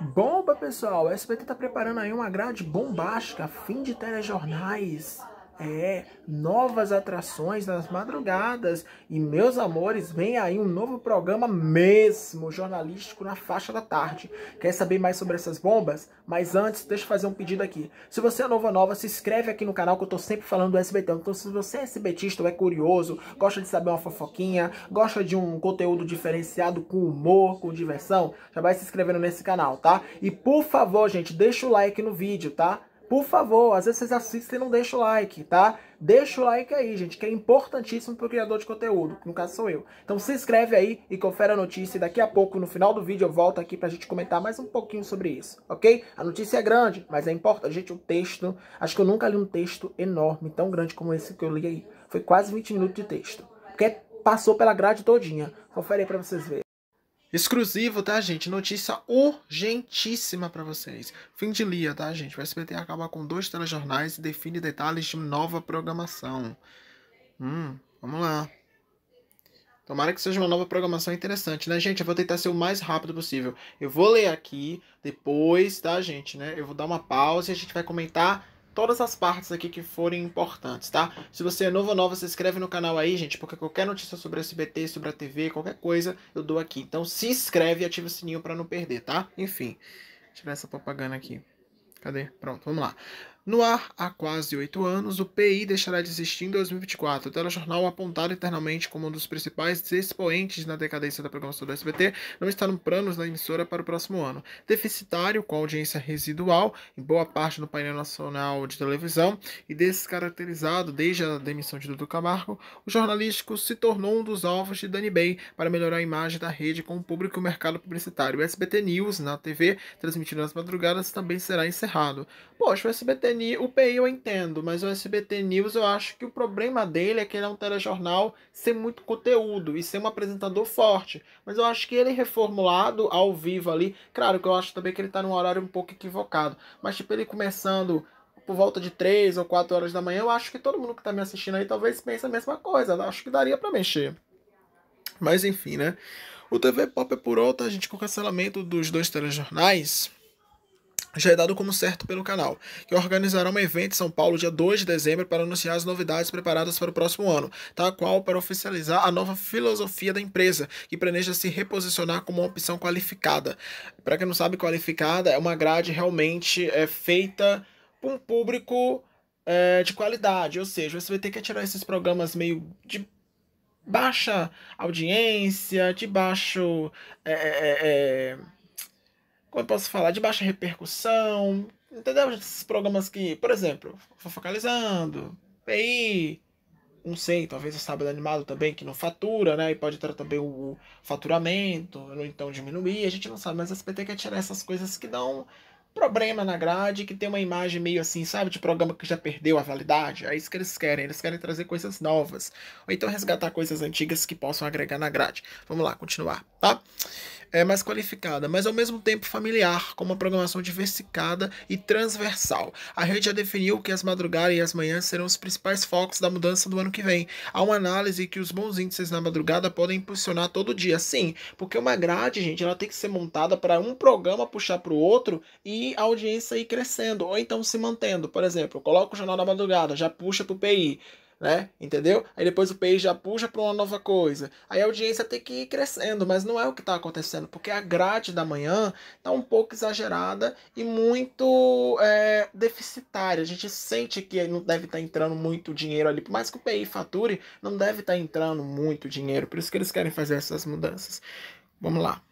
Bomba, pessoal! O SBT está preparando aí uma grade bombástica, fim de telejornais. É, novas atrações nas madrugadas. E, meus amores, vem aí um novo programa mesmo, jornalístico na faixa da tarde. Quer saber mais sobre essas bombas? Mas antes, deixa eu fazer um pedido aqui. Se você é novo ou nova, se inscreve aqui no canal que eu tô sempre falando do SBT. Então, se você é SBTista ou é curioso, gosta de saber uma fofoquinha, gosta de um conteúdo diferenciado com humor, com diversão, já vai se inscrevendo nesse canal, tá? E, por favor, gente, deixa o like no vídeo, tá? Por favor, às vezes vocês assistem e não deixam o like, tá? Deixa o like aí, gente, que é importantíssimo para o criador de conteúdo, no caso sou eu. Então se inscreve aí e confere a notícia. E daqui a pouco, no final do vídeo, eu volto aqui para a gente comentar mais um pouquinho sobre isso, ok? A notícia é grande, mas é importante. Gente, o texto, acho que eu nunca li um texto enorme, tão grande como esse que eu li aí. Foi quase 20 minutos de texto. Porque passou pela grade todinha. Confere aí para vocês verem. Exclusivo, tá, gente? Notícia urgentíssima para vocês. Fim de Lia, tá, gente? O SBT acaba com dois telejornais e define detalhes de nova programação. Hum, vamos lá. Tomara que seja uma nova programação interessante, né, gente? Eu vou tentar ser o mais rápido possível. Eu vou ler aqui depois, tá, gente, né? Eu vou dar uma pausa e a gente vai comentar todas as partes aqui que forem importantes, tá? Se você é novo ou nova, se inscreve no canal aí, gente, porque qualquer notícia sobre o SBT, sobre a TV, qualquer coisa, eu dou aqui. Então se inscreve e ativa o sininho para não perder, tá? Enfim, tirar essa propaganda aqui. Cadê? Pronto, vamos lá. No ar, há quase oito anos, o PI deixará de existir em 2024. O telejornal, apontado internamente como um dos principais expoentes na decadência da programação do SBT, não está no planos da emissora para o próximo ano. Deficitário, com audiência residual em boa parte do painel nacional de televisão e descaracterizado desde a demissão de Dudu Camargo, o jornalístico se tornou um dos alvos de Dani Bay para melhorar a imagem da rede com o público e o mercado publicitário. O SBT News, na TV, transmitido nas madrugadas, também será encerrado. Poxa, o SBT News, o PI eu entendo, mas o SBT News eu acho que o problema dele é que ele é um telejornal sem muito conteúdo e sem um apresentador forte. Mas eu acho que ele reformulado ao vivo ali, claro que eu acho também que ele tá num horário um pouco equivocado, mas tipo ele começando por volta de 3 ou 4 horas da manhã, eu acho que todo mundo que tá me assistindo aí talvez pense a mesma coisa, acho que daria para mexer. Mas enfim, né? O TV Pop é por outra, a gente com o cancelamento dos dois telejornais, já é dado como certo pelo canal, que organizará um evento em São Paulo dia 2 de dezembro para anunciar as novidades preparadas para o próximo ano, tal qual para oficializar a nova filosofia da empresa, que planeja se reposicionar como uma opção qualificada. Para quem não sabe, qualificada é uma grade realmente é, feita para um público é, de qualidade, ou seja, você vai ter que tirar esses programas meio de baixa audiência, de baixo... É, é, é, é como eu posso falar, de baixa repercussão, entendeu? Esses programas que, por exemplo, Fofocalizando, PI, não sei, talvez o Sábado Animado também, que não fatura, né? E pode ter também o faturamento, ou então diminuir, a gente não sabe, mas a SBT quer tirar essas coisas que dão problema na grade, que tem uma imagem meio assim, sabe, de programa que já perdeu a validade. É isso que eles querem, eles querem trazer coisas novas. Ou então resgatar coisas antigas que possam agregar na grade. Vamos lá, continuar, tá? é mais qualificada, mas ao mesmo tempo familiar, com uma programação diversificada e transversal. A rede já definiu que as madrugadas e as manhãs serão os principais focos da mudança do ano que vem. Há uma análise que os bons índices na madrugada podem impulsionar todo dia, sim, porque uma grade, gente, ela tem que ser montada para um programa puxar para o outro e a audiência ir crescendo, ou então se mantendo. Por exemplo, coloca o Jornal da Madrugada, já puxa para o PI né? Entendeu? Aí depois o país já puxa para uma nova coisa. Aí a audiência tem que ir crescendo, mas não é o que está acontecendo, porque a grade da manhã está um pouco exagerada e muito é, deficitária. A gente sente que não deve estar tá entrando muito dinheiro ali, por mais que o PI fature, não deve estar tá entrando muito dinheiro. Por isso que eles querem fazer essas mudanças. Vamos lá.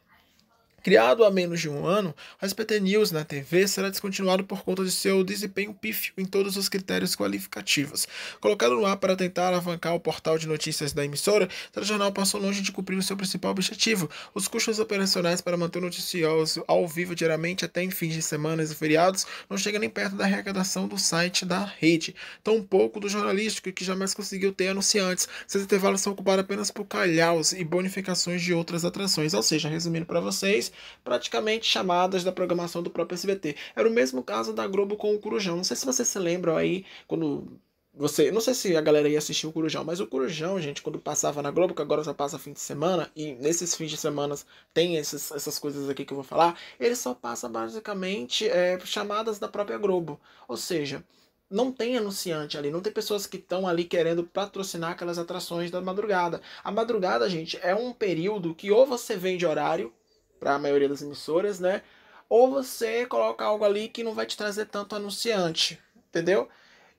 Criado há menos de um ano, o SBT News na TV será descontinuado por conta de seu desempenho pífio em todos os critérios qualificativos. Colocado no ar para tentar alavancar o portal de notícias da emissora, o jornal passou longe de cumprir o seu principal objetivo, os custos operacionais para manter o noticioso ao vivo diariamente até em fins de semanas e feriados não chegam nem perto da arrecadação do site da rede, tampouco do jornalístico que jamais conseguiu ter anunciantes. Seus intervalos são ocupados apenas por calhaus e bonificações de outras atrações. Ou seja, resumindo para vocês, praticamente chamadas da programação do próprio SBT. Era o mesmo caso da Globo com o Corujão. Não sei se vocês se lembram aí, quando você, não sei se a galera ia assistir o Corujão, mas o Corujão, gente, quando passava na Globo, que agora só passa fim de semana, e nesses fins de semana tem esses, essas coisas aqui que eu vou falar, ele só passa basicamente é, chamadas da própria Globo. Ou seja, não tem anunciante ali, não tem pessoas que estão ali querendo patrocinar aquelas atrações da madrugada. A madrugada, gente, é um período que ou você vende horário, para a maioria das emissoras, né? Ou você coloca algo ali que não vai te trazer tanto anunciante, entendeu?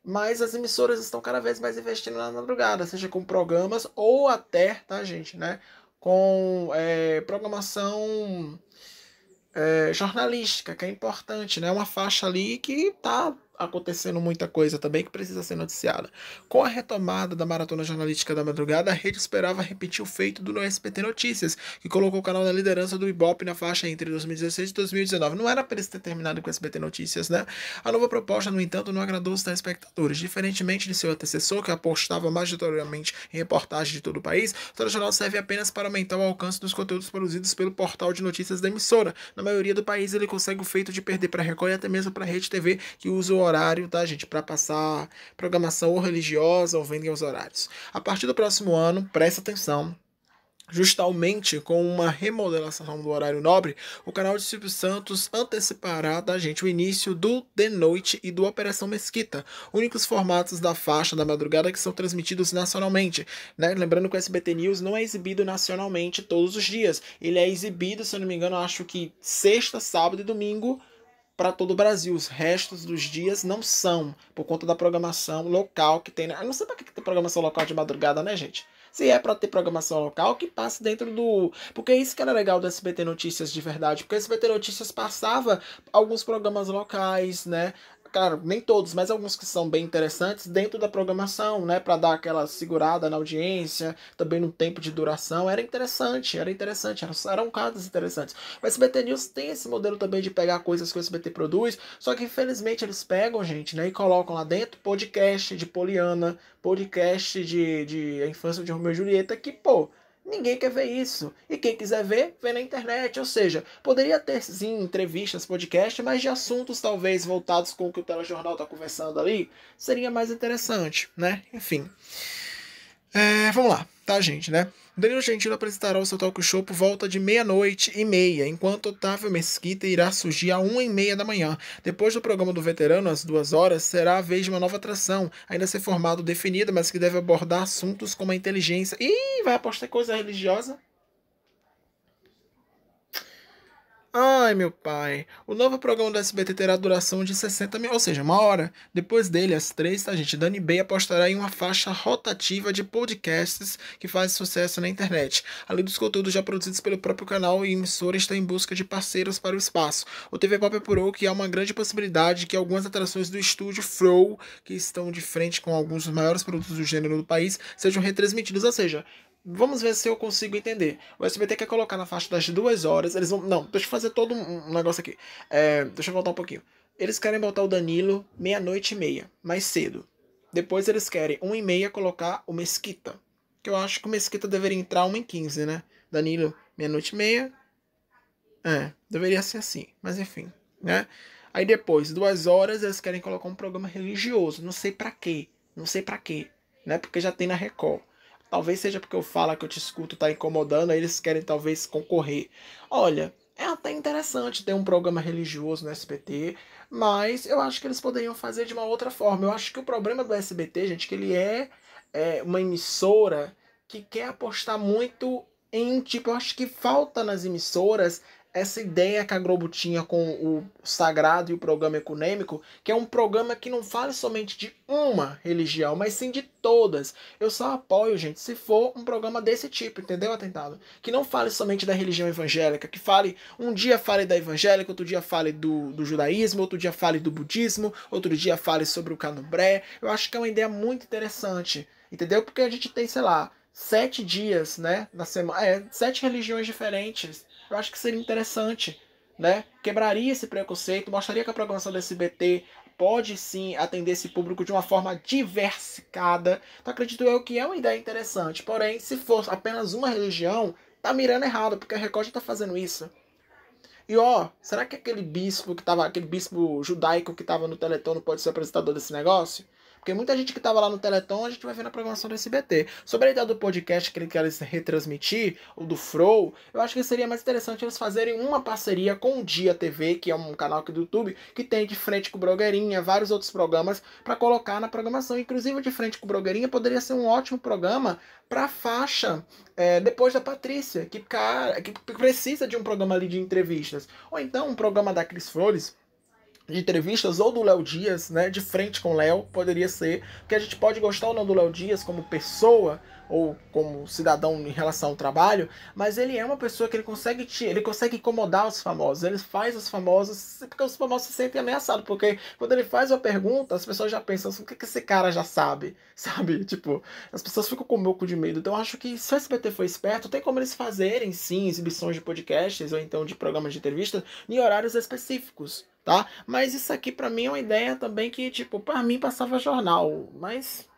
Mas as emissoras estão cada vez mais investindo na madrugada, seja com programas ou até, tá, gente, né? Com é, programação é, jornalística, que é importante, né? Uma faixa ali que tá acontecendo muita coisa também que precisa ser noticiada. Com a retomada da maratona jornalística da madrugada, a rede esperava repetir o feito do SPT Notícias, que colocou o canal na liderança do Ibope na faixa entre 2016 e 2019. Não era para eles ter terminado com o SBT Notícias, né? A nova proposta, no entanto, não agradou os telespectadores. Diferentemente de seu antecessor, que apostava majoritariamente em reportagens de todo o país, o telejornal serve apenas para aumentar o alcance dos conteúdos produzidos pelo portal de notícias da emissora. Na maioria do país, ele consegue o feito de perder para a Record e até mesmo para a Rede TV, que usa o horário, tá, gente? Para passar programação ou religiosa ou vendem os horários. A partir do próximo ano, presta atenção, justamente com uma remodelação do horário nobre, o canal de Silvio Santos antecipará da gente o início do De Noite e do Operação Mesquita, únicos formatos da faixa da madrugada que são transmitidos nacionalmente. Né? Lembrando que o SBT News não é exibido nacionalmente todos os dias, ele é exibido, se eu não me engano, acho que sexta, sábado e domingo para todo o Brasil. Os restos dos dias não são, por conta da programação local que tem. Né? Eu não sei para que tem programação local de madrugada, né, gente? Se é para ter programação local, que passe dentro do. Porque isso que era legal do SBT Notícias de verdade. Porque o SBT Notícias passava alguns programas locais, né? cara, nem todos, mas alguns que são bem interessantes dentro da programação, né, para dar aquela segurada na audiência, também no tempo de duração, era interessante, era interessante, eram, eram casos interessantes. O SBT News tem esse modelo também de pegar coisas que o SBT produz, só que infelizmente eles pegam, gente, né, e colocam lá dentro podcast de Poliana, podcast de, de A Infância de Romeu e Julieta, que, pô, Ninguém quer ver isso. E quem quiser ver, vê na internet. Ou seja, poderia ter sim entrevistas, podcast, mas de assuntos talvez voltados com o que o telejornal está conversando ali, seria mais interessante, né? Enfim. É, vamos lá, tá, gente, né? Danilo Gentili apresentará o seu talk show por volta de meia-noite e meia, enquanto Otávio Mesquita irá surgir a uma e meia da manhã. Depois do programa do veterano, às duas horas, será a vez de uma nova atração, ainda ser formado definida, mas que deve abordar assuntos como a inteligência. Ih, vai apostar coisa religiosa? Ai, meu pai, o novo programa do SBT terá duração de 60 minutos, ou seja, uma hora. Depois dele, às três, tá, gente? Dani Bey apostará em uma faixa rotativa de podcasts que faz sucesso na internet. Além dos conteúdos já produzidos pelo próprio canal, a emissora está em busca de parceiros para o espaço. O TV Pop apurou que há uma grande possibilidade que algumas atrações do estúdio Flow, que estão de frente com alguns dos maiores produtos do gênero do país, sejam retransmitidos, ou seja, Vamos ver se eu consigo entender. O SBT quer colocar na faixa das duas horas. Eles vão. Não, deixa eu fazer todo um negócio aqui. É, deixa eu voltar um pouquinho. Eles querem botar o Danilo meia-noite e meia, mais cedo. Depois eles querem um e meia colocar o Mesquita. Que eu acho que o Mesquita deveria entrar uma em quinze, né? Danilo, meia-noite e meia. É, deveria ser assim. Mas enfim, né? Aí depois, duas horas, eles querem colocar um programa religioso. Não sei para quê. Não sei para quê. Né? Porque já tem na Record. Talvez seja porque eu falo que eu te escuto, tá incomodando, aí eles querem talvez concorrer. Olha, é até interessante ter um programa religioso no SBT, mas eu acho que eles poderiam fazer de uma outra forma. Eu acho que o problema do SBT, gente, é que ele é, é uma emissora que quer apostar muito em, tipo, eu acho que falta nas emissoras essa ideia que a Globo tinha com o sagrado e o programa econômico, que é um programa que não fala somente de uma religião, mas sim de todas. Eu só apoio, gente, se for um programa desse tipo, entendeu, atentado? Que não fale somente da religião evangélica, que fale, um dia fale da evangélica, outro dia fale do, do judaísmo, outro dia fale do budismo, outro dia fale sobre o candomblé. Eu acho que é uma ideia muito interessante, entendeu? Porque a gente tem, sei lá, sete dias, né, na semana, é, sete religiões diferentes eu acho que seria interessante, né? Quebraria esse preconceito, mostraria que a programação do SBT pode sim atender esse público de uma forma diversificada. Então acredito eu que é uma ideia interessante. Porém, se for apenas uma religião, tá mirando errado, porque a Record já tá fazendo isso. E ó, será que aquele bispo que tava, aquele bispo judaico que tava no Teleton não pode ser apresentador desse negócio? Porque muita gente que estava lá no Teleton, a gente vai ver na programação do SBT. Sobre a ideia do podcast que ele quer retransmitir, o do Flow eu acho que seria mais interessante eles fazerem uma parceria com o Dia TV, que é um canal aqui do YouTube, que tem de frente com o Brogueirinha, vários outros programas para colocar na programação. Inclusive, de frente com o Brogueirinha poderia ser um ótimo programa para faixa é, depois da Patrícia, que, cara, que precisa de um programa ali de entrevistas. Ou então um programa da Cris Flores de entrevistas ou do Léo Dias, né, de frente com o Léo, poderia ser, porque a gente pode gostar ou não do Léo Dias como pessoa ou como cidadão em relação ao trabalho, mas ele é uma pessoa que ele consegue te, ele consegue incomodar os famosos, ele faz os famosos, porque os famosos se sentem ameaçados, porque quando ele faz uma pergunta, as pessoas já pensam assim, o que, que esse cara já sabe, sabe? Tipo, as pessoas ficam com um pouco de medo, então eu acho que se o SBT for esperto, tem como eles fazerem, sim, exibições de podcasts ou então de programas de entrevistas em horários específicos, tá? Mas isso aqui para mim é uma ideia também que, tipo, para mim passava jornal, mas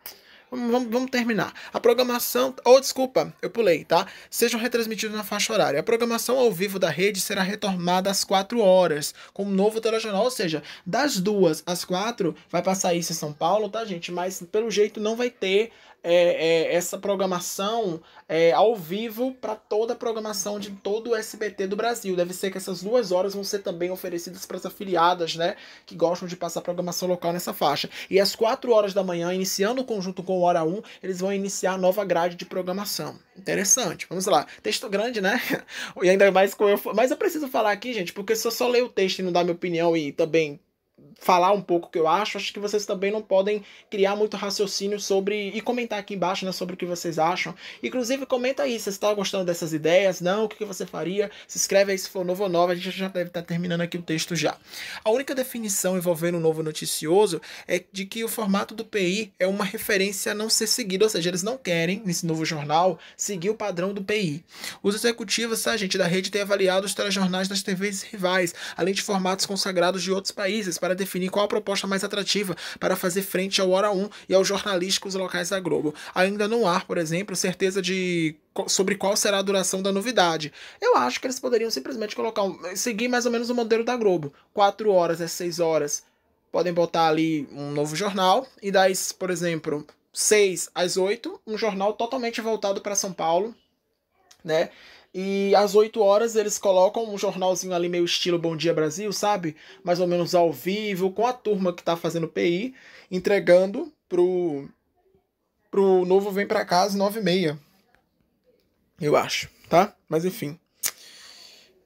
Vamos, vamos, terminar. A programação. Oh, desculpa, eu pulei, tá? Sejam retransmitidos na faixa horária. A programação ao vivo da rede será retomada às 4 horas, com um novo telejornal. Ou seja, das duas às 4 vai passar isso em São Paulo, tá, gente? Mas pelo jeito não vai ter é, é, essa programação é, ao vivo para toda a programação de todo o SBT do Brasil. Deve ser que essas duas horas vão ser também oferecidas para as afiliadas, né? Que gostam de passar programação local nessa faixa. E às quatro horas da manhã, iniciando o conjunto com Hora 1, eles vão iniciar a nova grade de programação. Interessante. Vamos lá. Texto grande, né? e ainda mais com eu. Mas eu preciso falar aqui, gente, porque se eu só ler o texto e não dar minha opinião e também falar um pouco o que eu acho, acho que vocês também não podem criar muito raciocínio sobre. e comentar aqui embaixo né, sobre o que vocês acham. Inclusive, comenta aí se está gostando dessas ideias, não, o que, que você faria. Se inscreve aí se for novo ou nova, a gente já deve estar tá terminando aqui o texto já. A única definição envolvendo o um novo noticioso é de que o formato do PI é uma referência a não ser seguida, ou seja, eles não querem, nesse novo jornal, seguir o padrão do PI. Os executivos, tá, gente, da rede têm avaliado os telejornais das TVs rivais, além de formatos consagrados de outros países, para definir qual a proposta mais atrativa para fazer frente ao Hora 1 e aos jornalísticos locais da Globo. Ainda não há, por exemplo, certeza de sobre qual será a duração da novidade. Eu acho que eles poderiam simplesmente colocar seguir mais ou menos o modelo da Globo. 4 horas às é 6 horas. Podem botar ali um novo jornal e das, por exemplo, 6 às 8, um jornal totalmente voltado para São Paulo, né? E às 8 horas eles colocam um jornalzinho ali meio estilo Bom Dia Brasil, sabe? Mais ou menos ao vivo, com a turma que tá fazendo PI, entregando pro, pro novo Vem Pra Casa 9 e meia. Eu acho, tá? Mas enfim.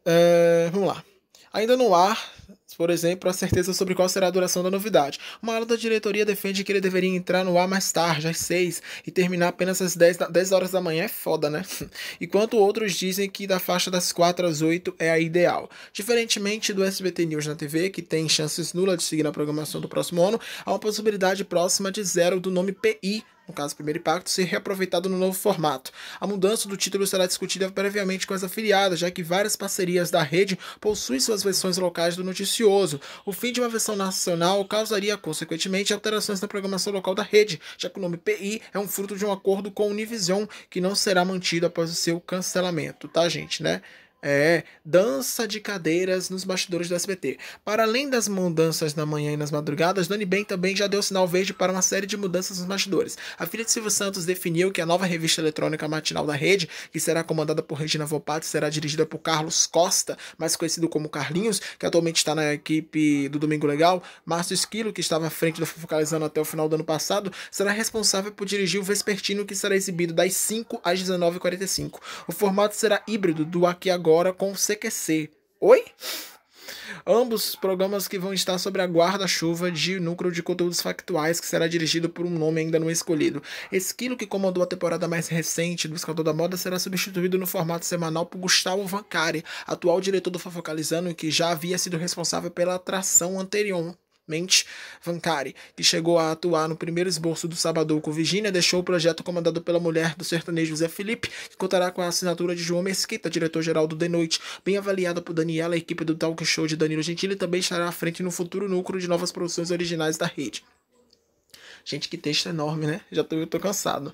É, vamos lá. Ainda no ar, por exemplo, a certeza sobre qual será a duração da novidade. Uma ala da diretoria defende que ele deveria entrar no ar mais tarde, às 6, e terminar apenas às 10, 10 horas da manhã, é foda, né? Enquanto outros dizem que da faixa das 4 às 8 é a ideal. Diferentemente do SBT News na TV, que tem chances nulas de seguir na programação do próximo ano, há uma possibilidade próxima de zero do nome PI no caso Primeiro Impacto, ser reaproveitado no novo formato. A mudança do título será discutida previamente com as afiliadas, já que várias parcerias da rede possuem suas versões locais do noticioso. O fim de uma versão nacional causaria, consequentemente, alterações na programação local da rede, já que o nome PI é um fruto de um acordo com a Univision, que não será mantido após o seu cancelamento, tá, gente, né? É, dança de cadeiras nos bastidores do SBT. Para além das mudanças na manhã e nas madrugadas, Dani Ben também já deu sinal verde para uma série de mudanças nos bastidores. A filha de Silvio Santos definiu que a nova revista eletrônica matinal da rede, que será comandada por Regina Volpato, será dirigida por Carlos Costa, mais conhecido como Carlinhos, que atualmente está na equipe do Domingo Legal. Márcio Esquilo, que estava à frente do Fofocalizando até o final do ano passado, será responsável por dirigir o Vespertino, que será exibido das 5 às 19h45. O formato será híbrido do Aqui Agora agora com o CQC. Oi? Ambos programas que vão estar sobre a guarda-chuva de núcleo de conteúdos factuais que será dirigido por um nome ainda não escolhido. Esquilo, que comandou a temporada mais recente do Escador da Moda, será substituído no formato semanal por Gustavo Vancari, atual diretor do Fofocalizando, que já havia sido responsável pela atração anterior. Mente Vancari, que chegou a atuar no primeiro esboço do com Virginia, deixou o projeto comandado pela mulher do sertanejo José Felipe, que contará com a assinatura de João Mesquita, diretor-geral do The Noite, bem avaliada por Daniela, a equipe do talk show de Danilo Gentili também estará à frente no futuro núcleo de novas produções originais da rede. Gente, que texto enorme, né? Já tô, tô cansado.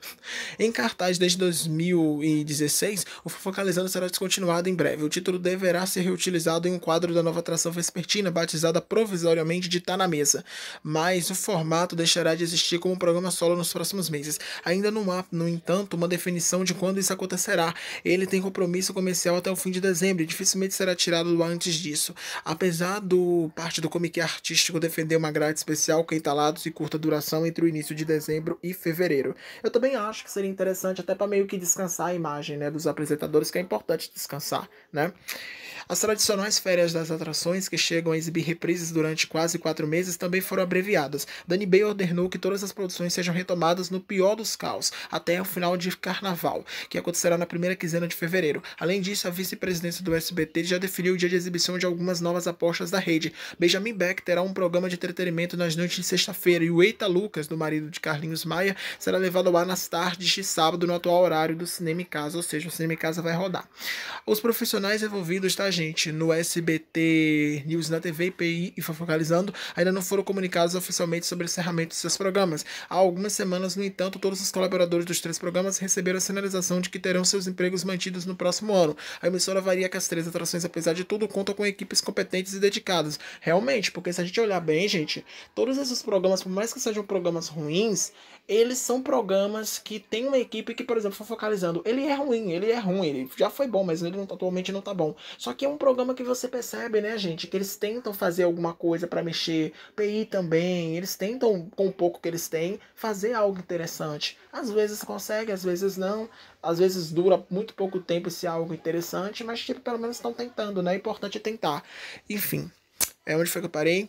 Em cartaz desde 2016, o Fofocalizando será descontinuado em breve. O título deverá ser reutilizado em um quadro da nova atração vespertina, batizada provisoriamente de Tá na Mesa. Mas o formato deixará de existir como programa solo nos próximos meses. Ainda não há, no entanto, uma definição de quando isso acontecerá. Ele tem compromisso comercial até o fim de dezembro e dificilmente será tirado antes disso. Apesar do parte do comitê artístico defender uma grade especial com entalados e curta duração entre entre o início de dezembro e fevereiro. Eu também acho que seria interessante até para meio que descansar a imagem, né, dos apresentadores, que é importante descansar, né? As tradicionais férias das atrações, que chegam a exibir reprises durante quase quatro meses, também foram abreviadas. Danny Bay ordenou que todas as produções sejam retomadas no pior dos caos, até o final de Carnaval, que acontecerá na primeira quinzena de fevereiro. Além disso, a vice-presidência do SBT já definiu o dia de exibição de algumas novas apostas da rede. Benjamin Beck terá um programa de entretenimento nas noites de sexta-feira e o Eita Lucas, do marido de Carlinhos Maia, será levado ao ar nas tardes de sábado no atual horário do Cinema em Casa, ou seja, o Cinema em Casa vai rodar. Os profissionais envolvidos, tá, gente no SBT News na TV IPI e Fofocalizando ainda não foram comunicados oficialmente sobre o encerramento de seus programas. Há algumas semanas, no entanto, todos os colaboradores dos três programas receberam a sinalização de que terão seus empregos mantidos no próximo ano. A emissora varia que as três atrações, apesar de tudo, contam com equipes competentes e dedicadas. Realmente, porque se a gente olhar bem, gente, todos esses programas, por mais que sejam programas ruins, eles são programas que tem uma equipe que, por exemplo, Fofocalizando, ele é ruim, ele é ruim, ele já foi bom, mas ele não, atualmente não tá bom. Só que é um programa que você percebe, né, gente, que eles tentam fazer alguma coisa para mexer, PI também, eles tentam com o pouco que eles têm fazer algo interessante. Às vezes consegue, às vezes não, às vezes dura muito pouco tempo esse algo interessante, mas tipo, pelo menos estão tentando, né? É importante tentar. Enfim, é onde foi que eu parei?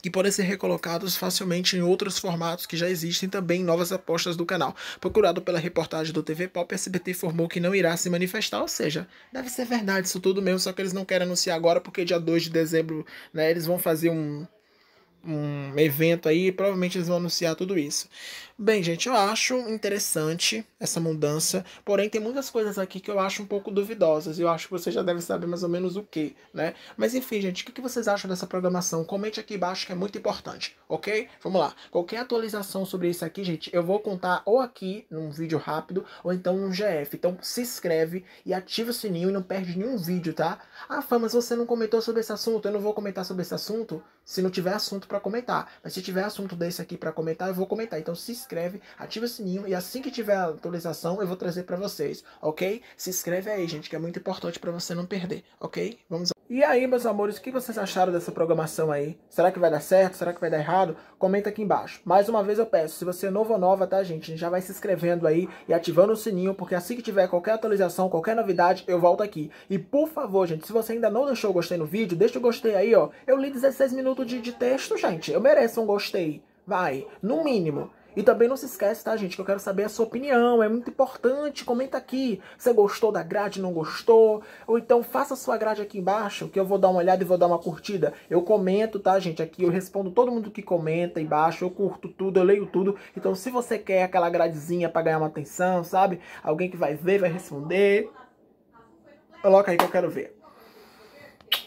que podem ser recolocados facilmente em outros formatos que já existem também novas apostas do canal. Procurado pela reportagem do TV Pop, a SBT informou que não irá se manifestar, ou seja, deve ser verdade isso tudo mesmo, só que eles não querem anunciar agora porque dia 2 de dezembro, né, eles vão fazer um um evento aí, provavelmente eles vão anunciar tudo isso. Bem, gente, eu acho interessante essa mudança, porém tem muitas coisas aqui que eu acho um pouco duvidosas, e eu acho que vocês já devem saber mais ou menos o que, né? Mas enfim, gente, o que vocês acham dessa programação? Comente aqui embaixo que é muito importante, ok? Vamos lá. Qualquer atualização sobre isso aqui, gente, eu vou contar ou aqui num vídeo rápido, ou então num GF. Então se inscreve e ativa o sininho e não perde nenhum vídeo, tá? Ah, Fá, mas você não comentou sobre esse assunto, eu não vou comentar sobre esse assunto se não tiver assunto para comentar. Mas se tiver assunto desse aqui para comentar, eu vou comentar. Então se inscreve, ativa o sininho e assim que tiver a atualização eu vou trazer para vocês, ok? Se inscreve aí, gente, que é muito importante para você não perder, ok? Vamos E aí, meus amores, o que vocês acharam dessa programação aí? Será que vai dar certo? Será que vai dar errado? Comenta aqui embaixo. Mais uma vez eu peço, se você é novo ou nova, tá, gente? Já vai se inscrevendo aí e ativando o sininho, porque assim que tiver qualquer atualização, qualquer novidade, eu volto aqui. E por favor, gente, se você ainda não deixou o gostei no vídeo, deixa o gostei aí, ó. Eu li 16 minutos de, de texto, gente. Eu mereço um gostei. Vai, no mínimo. E também não se esquece, tá, gente, que eu quero saber a sua opinião. É muito importante. Comenta aqui. Você gostou da grade, não gostou? Ou então faça a sua grade aqui embaixo, que eu vou dar uma olhada e vou dar uma curtida. Eu comento, tá, gente? Aqui eu respondo todo mundo que comenta embaixo. Eu curto tudo, eu leio tudo. Então, se você quer aquela gradezinha para ganhar uma atenção, sabe? Alguém que vai ver, vai responder. Coloca aí que eu quero ver.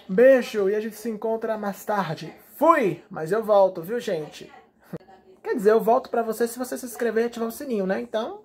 Beijo e a gente se encontra mais tarde. Fui, mas eu volto, viu, gente? Quer dizer, eu volto para você se você se inscrever e ativar o sininho, né? Então,